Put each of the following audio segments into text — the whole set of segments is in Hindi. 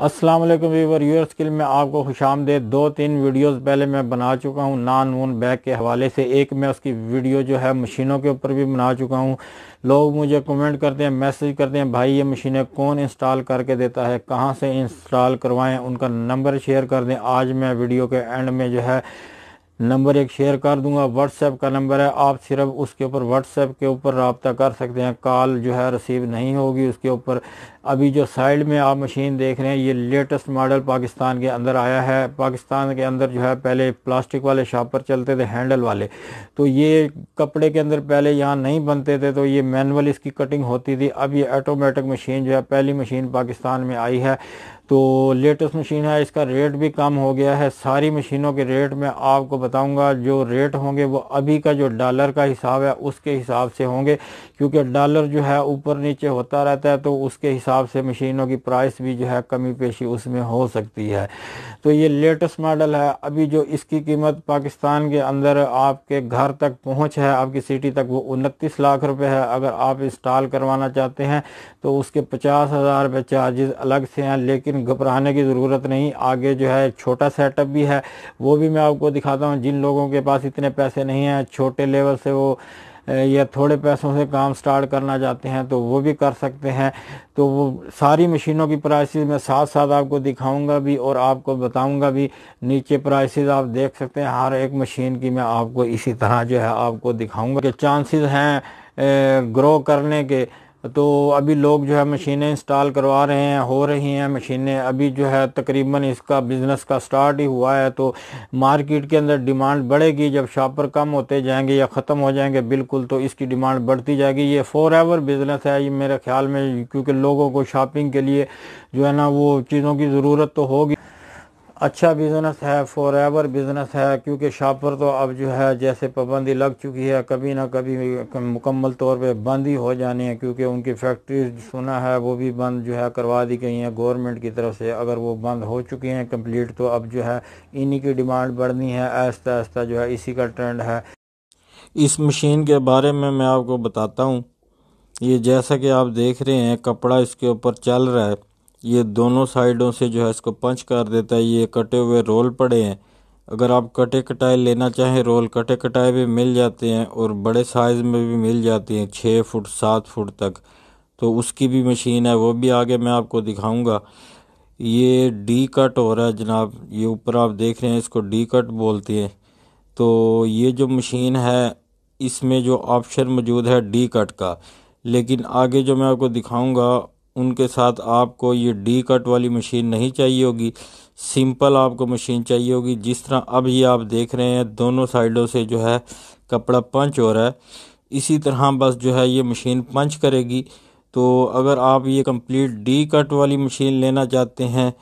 अस्सलाम वालेकुम यूर स्किल में आपको खुश आमदेद दो तीन वीडियोस पहले मैं बना चुका हूँ नान वन बैग के हवाले से एक मैं उसकी वीडियो जो है मशीनों के ऊपर भी बना चुका हूँ लोग मुझे कमेंट करते हैं मैसेज करते हैं भाई ये मशीनें कौन इंस्टॉल करके देता है कहाँ से इंस्टॉल करवाएँ उनका नंबर शेयर कर दें आज मैं वीडियो के एंड में जो है नंबर एक शेयर कर दूंगा व्हाट्सएप का नंबर है आप सिर्फ उसके ऊपर व्हाट्सएप के ऊपर रबता कर सकते हैं कॉल जो है रिसीव नहीं होगी उसके ऊपर अभी जो साइड में आप मशीन देख रहे हैं ये लेटेस्ट मॉडल पाकिस्तान के अंदर आया है पाकिस्तान के अंदर जो है पहले प्लास्टिक वाले शॉपर पर चलते थे हैंडल वाले तो ये कपड़े के अंदर पहले यहाँ नहीं बनते थे तो ये मैनुअल इसकी कटिंग होती थी अब ये ऑटोमेटिक मशीन जो है पहली मशीन पाकिस्तान में आई है तो लेटेस्ट मशीन है इसका रेट भी कम हो गया है सारी मशीनों के रेट में आपको बता बताऊंगा जो रेट होंगे वो अभी का जो डॉलर का हिसाब है उसके हिसाब से होंगे क्योंकि डॉलर जो है ऊपर नीचे होता रहता है तो उसके हिसाब से मशीनों की प्राइस भी जो है कमी पेशी उसमें हो सकती है तो ये लेटेस्ट मॉडल है अभी जो इसकी कीमत पाकिस्तान के अंदर आपके घर तक पहुँच है आपकी सिटी तक वो उनतीस लाख रुपये है अगर आप इंस्टॉल करवाना चाहते हैं तो उसके पचास हज़ार रुपये चार्जेस अलग से हैं लेकिन घबराने की ज़रूरत नहीं आगे जो है छोटा सेटअप भी है वो भी मैं आपको दिखाता हूँ हूँ जिन लोगों के पास इतने पैसे नहीं हैं छोटे लेवल से वो या थोड़े पैसों से काम स्टार्ट करना चाहते हैं तो वो भी कर सकते हैं तो वो सारी मशीनों की प्राइसेस मैं साथ साथ आपको दिखाऊंगा भी और आपको बताऊंगा भी नीचे प्राइसेस आप देख सकते हैं हर एक मशीन की मैं आपको इसी तरह जो है आपको दिखाऊंगा कि चांसेस हैं ग्रो करने के तो अभी लोग जो है मशीनें इंस्टॉल करवा रहे हैं हो रही हैं मशीनें अभी जो है तकरीबन इसका बिज़नेस का स्टार्ट ही हुआ है तो मार्केट के अंदर डिमांड बढ़ेगी जब शॉपर कम होते जाएंगे या ख़त्म हो जाएंगे बिल्कुल तो इसकी डिमांड बढ़ती जाएगी ये फॉर एवर बिज़नेस है ये मेरे ख्याल में क्योंकि लोगों को शॉपिंग के लिए जो है ना वो चीज़ों की ज़रूरत तो होगी अच्छा बिज़नेस है फॉर एवर बिज़नेस है क्योंकि शॉप पर तो अब जो है जैसे पाबंदी लग चुकी है कभी ना कभी मुकम्मल तौर पे बंद ही हो जानी है क्योंकि उनकी फैक्ट्री सुना है वो भी बंद जो है करवा दी गई हैं गवर्नमेंट की तरफ से अगर वो बंद हो चुकी हैं कंप्लीट तो अब जो है इन्हीं की डिमांड बढ़नी है आहिस्ता आहिस्ता जो है इसी का ट्रेंड है इस मशीन के बारे में मैं आपको बताता हूँ ये जैसा कि आप देख रहे हैं कपड़ा इसके ऊपर चल रहा है ये दोनों साइडों से जो है इसको पंच कर देता है ये कटे हुए रोल पड़े हैं अगर आप कटे कटाए लेना चाहें रोल कटे कटाए भी मिल जाते हैं और बड़े साइज़ में भी मिल जाते हैं छः फुट सात फुट तक तो उसकी भी मशीन है वो भी आगे मैं आपको दिखाऊंगा ये डी कट हो रहा है जनाब ये ऊपर आप देख रहे हैं इसको डी कट बोलते हैं तो ये जो मशीन है इसमें जो ऑप्शन मौजूद है डी कट का लेकिन आगे जो मैं आपको दिखाऊंगा उनके साथ आपको ये डी कट वाली मशीन नहीं चाहिए होगी सिंपल आपको मशीन चाहिए होगी जिस तरह अब ये आप देख रहे हैं दोनों साइडों से जो है कपड़ा पंच हो रहा है इसी तरह बस जो है ये मशीन पंच करेगी तो अगर आप ये कंप्लीट डी कट वाली मशीन लेना चाहते हैं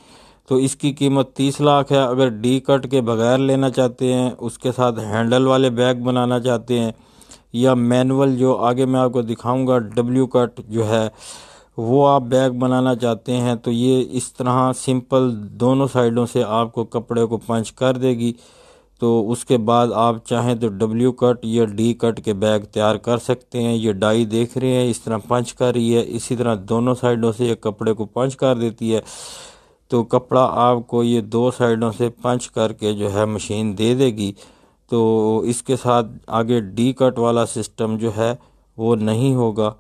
तो इसकी कीमत तीस लाख है अगर डी कट के बगैर लेना चाहते हैं उसके साथ हैंडल वाले बैग बनाना चाहते हैं या मैनुअल जो आगे मैं आपको दिखाऊंगा डब्ल्यू कट जो है वो आप बैग बनाना चाहते हैं तो ये इस तरह सिंपल दोनों साइडों से आपको कपड़े को पंच कर देगी तो उसके बाद आप चाहें तो डब्ल्यू कट या डी कट के बैग तैयार कर सकते हैं ये डाई देख रहे हैं इस तरह पंच कर रही है इसी तरह दोनों साइडों से ये कपड़े को पंच कर देती है तो कपड़ा आपको ये दो साइडों से पंच करके जो है मशीन दे देगी तो इसके साथ आगे डी कट वाला सिस्टम जो है वो नहीं होगा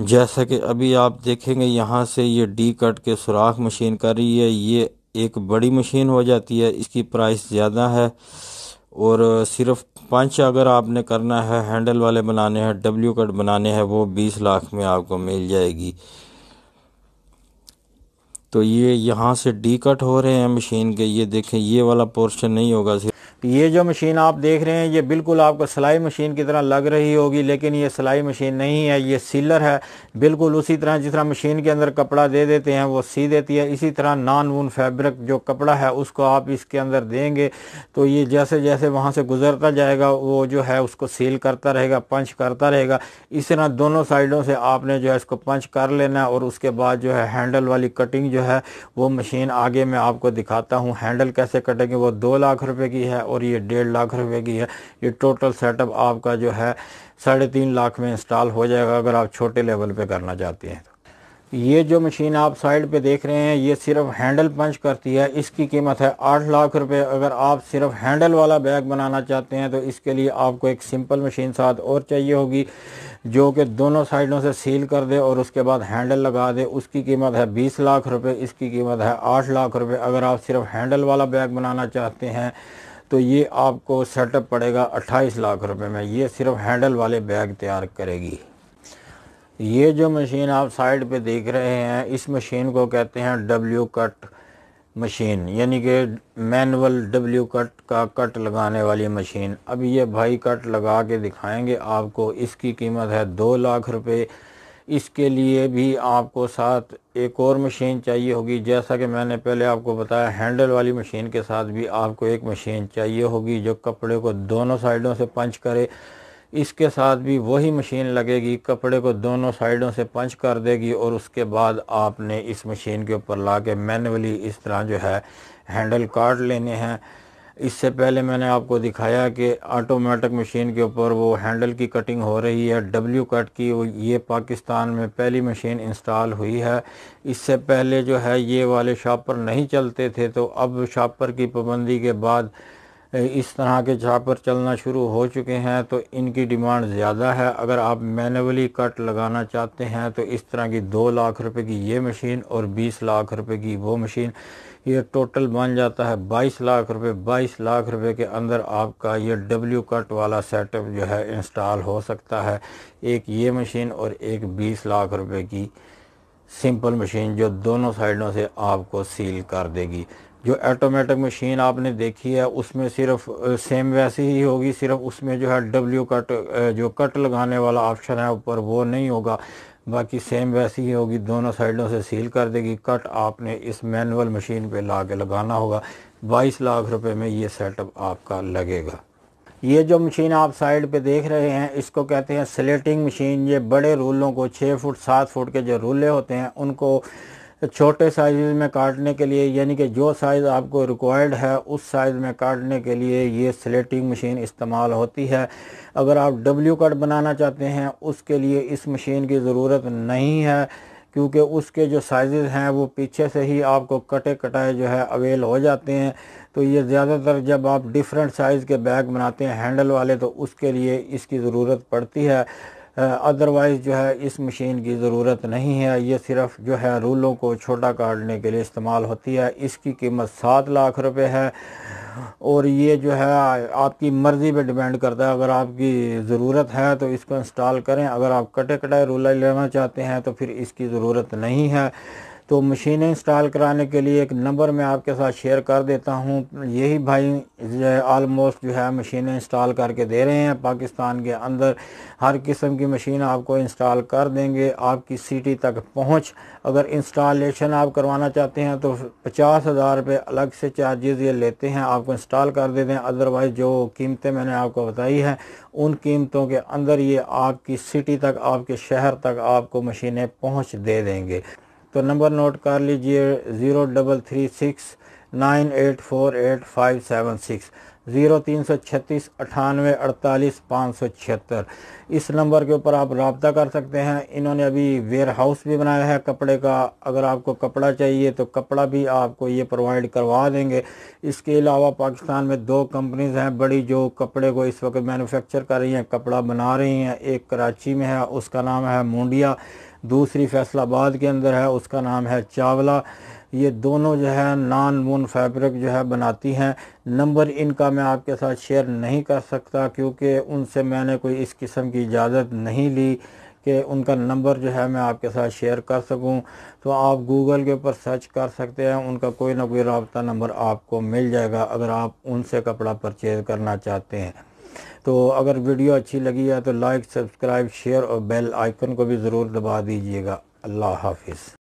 जैसा कि अभी आप देखेंगे यहाँ से ये डी कट के सुराख मशीन कर रही है ये एक बड़ी मशीन हो जाती है इसकी प्राइस ज़्यादा है और सिर्फ पंच अगर आपने करना है हैंडल वाले बनाने हैं डब्ल्यू कट बनाने हैं वो बीस लाख में आपको मिल जाएगी तो ये यहाँ से डी कट हो रहे हैं मशीन के ये देखें ये वाला पोर्शन नहीं होगा सिर्फ ये जो मशीन आप देख रहे हैं ये बिल्कुल आपको सिलाई मशीन की तरह लग रही होगी लेकिन ये सिलाई मशीन नहीं है ये सीलर है बिल्कुल उसी तरह जिस तरह मशीन के अंदर कपड़ा दे देते हैं वो सी देती है इसी तरह नॉन वून फैब्रिक जो कपड़ा है उसको आप इसके अंदर देंगे तो ये जैसे जैसे वहाँ से गुजरता जाएगा वो जो है उसको सील करता रहेगा पंच करता रहेगा इस तरह दोनों साइडों से आपने जो है इसको पंच कर लेना और उसके बाद जो है हैंडल वाली कटिंग जो है वो मशीन आगे मैं आपको दिखाता हूँ हैंडल कैसे कटेंगे वो दो लाख रुपये की है और ये डेढ़ लाख रुपए की है ये टोटल सेटअप आपका जो है साढ़े तीन लाख में इंस्टॉल हो जाएगा अगर आप छोटे लेवल पे करना चाहते हैं तो ये जो मशीन आप साइड पे देख रहे हैं ये सिर्फ हैंडल पंच करती है इसकी कीमत है आठ लाख रुपए अगर आप सिर्फ हैंडल वाला बैग बनाना चाहते हैं तो इसके लिए आपको एक सिंपल मशीन साथ और चाहिए होगी जो कि दोनों साइडों से सील कर दे और उसके बाद हैंडल लगा दे उसकी कीमत है बीस लाख रुपए इसकी कीमत है आठ लाख रुपये अगर आप सिर्फ हैंडल वाला बैग बनाना चाहते हैं तो ये आपको सेटअप पड़ेगा अट्ठाईस लाख रुपए में ये सिर्फ हैंडल वाले बैग तैयार करेगी ये जो मशीन आप साइड पे देख रहे हैं इस मशीन को कहते हैं डब्ल्यू कट मशीन यानी कि मैनुअल डब्ल्यू कट का कट लगाने वाली मशीन अब ये भाई कट लगा के दिखाएंगे आपको इसकी कीमत है दो लाख रुपए इसके लिए भी आपको साथ एक और मशीन चाहिए होगी जैसा कि मैंने पहले आपको बताया हैंडल वाली मशीन के साथ भी आपको एक मशीन चाहिए होगी जो कपड़े को दोनों साइडों से पंच करे इसके साथ भी वही मशीन लगेगी कपड़े को दोनों साइडों से पंच कर देगी और उसके बाद आपने इस मशीन के ऊपर ला के मैनुअली इस तरह जो है हैंडल काट लेने हैं इससे पहले मैंने आपको दिखाया कि ऑटोमेटिक मशीन के ऊपर वो हैंडल की कटिंग हो रही है डब्ल्यू कट की वो ये पाकिस्तान में पहली मशीन इंस्टॉल हुई है इससे पहले जो है ये वाले शॉपर नहीं चलते थे तो अब शॉपर की पाबंदी के बाद इस तरह के छापर चलना शुरू हो चुके हैं तो इनकी डिमांड ज़्यादा है अगर आप मैनुअली कट लगाना चाहते हैं तो इस तरह की दो लाख रुपए की ये मशीन और बीस लाख रुपए की वो मशीन ये टोटल बन जाता है बाईस लाख रुपए बाईस लाख रुपए के अंदर आपका ये डब्ल्यू कट वाला सेटअप जो है इंस्टॉल हो सकता है एक ये मशीन और एक बीस लाख रुपये की सिंपल मशीन जो दोनों साइडों से आपको सील कर देगी जो ऑटोमेटिक मशीन आपने देखी है उसमें सिर्फ सेम वैसी ही होगी सिर्फ उसमें जो है डब्ल्यू कट जो कट लगाने वाला ऑप्शन है ऊपर वो नहीं होगा बाकी सेम वैसी ही होगी दोनों साइडों से सील कर देगी कट आपने इस मैनुअल मशीन पे ला के लगाना होगा बाईस लाख रुपए में ये सेटअप आपका लगेगा ये जो मशीन आप साइड पे देख रहे हैं इसको कहते हैं स्लेटिंग मशीन ये बड़े रूलों को छः फुट सात फुट के जो रूले होते हैं उनको छोटे साइज में काटने के लिए यानी कि जो साइज़ आपको रिक्वायर्ड है उस साइज़ में काटने के लिए ये स्लेटिंग मशीन इस्तेमाल होती है अगर आप डब्ल्यू कट बनाना चाहते हैं उसके लिए इस मशीन की ज़रूरत नहीं है क्योंकि उसके जो साइज़ हैं वो पीछे से ही आपको कटे कटाए जो है अवेल हो जाते हैं तो ये ज़्यादातर जब आप डिफरेंट साइज़ के बैग बनाते हैं हैंडल वाले तो उसके लिए इसकी ज़रूरत पड़ती है अदरवाइज़ जो है इस मशीन की ज़रूरत नहीं है ये सिर्फ जो है रूलों को छोटा काटने के लिए इस्तेमाल होती है इसकी कीमत सात लाख रुपए है और ये जो है आपकी मर्ज़ी पे डिपेंड करता है अगर आपकी ज़रूरत है तो इसको इंस्टॉल करें अगर आप कटे कटाए रूलर लेना चाहते हैं तो फिर इसकी ज़रूरत नहीं है तो मशीनें इंस्टॉल कराने के लिए एक नंबर मैं आपके साथ शेयर कर देता हूँ यही भाई आलमोस्ट जो है मशीनें इंस्टॉल करके दे रहे हैं पाकिस्तान के अंदर हर किस्म की मशीन आपको इंस्टॉल कर देंगे आपकी सिटी तक पहुँच अगर इंस्टॉलेशन आप करवाना चाहते हैं तो पचास हज़ार रुपये अलग से चार्जेज़ ये लेते हैं आपको इंस्टॉल कर देते हैं अदरवाइज़ जो कीमतें मैंने आपको बताई हैं उन कीमतों के अंदर ये आपकी सिटी तक आपके शहर तक आपको मशीनें पहुँच दे देंगे तो नंबर नोट कर लीजिए zero double three six nine eight four eight five seven six zero तीन सौ छत्तीस अठानवे अड़तालीस पाँच सौ छिहत्तर इस नंबर के ऊपर आप रबता कर सकते हैं इन्होंने अभी वेयर हाउस भी बनाया है कपड़े का अगर आपको कपड़ा चाहिए तो कपड़ा भी आपको ये प्रोवाइड करवा देंगे इसके अलावा पाकिस्तान में दो कंपनीज़ हैं बड़ी जो कपड़े को इस वक्त मैनुफेक्चर कर रही हैं कपड़ा बना रही हैं एक कराची में है उसका नाम है मुंडिया दूसरी फैसलाबाद के अंदर है उसका नाम है चावला ये दोनों जो है नॉन वन फैब्रिक जो है बनाती हैं नंबर इनका मैं आपके साथ शेयर नहीं कर सकता क्योंकि उनसे मैंने कोई इस किस्म की इजाज़त नहीं ली कि उनका नंबर जो है मैं आपके साथ शेयर कर सकूं तो आप गूगल के ऊपर सर्च कर सकते हैं उनका कोई ना कोई रबता नंबर आपको मिल जाएगा अगर आप उनसे कपड़ा परचेज़ करना चाहते हैं तो अगर वीडियो अच्छी लगी है तो लाइक सब्सक्राइब शेयर और बेल आइकन को भी ज़रूर दबा दीजिएगा अल्लाह हाफिज़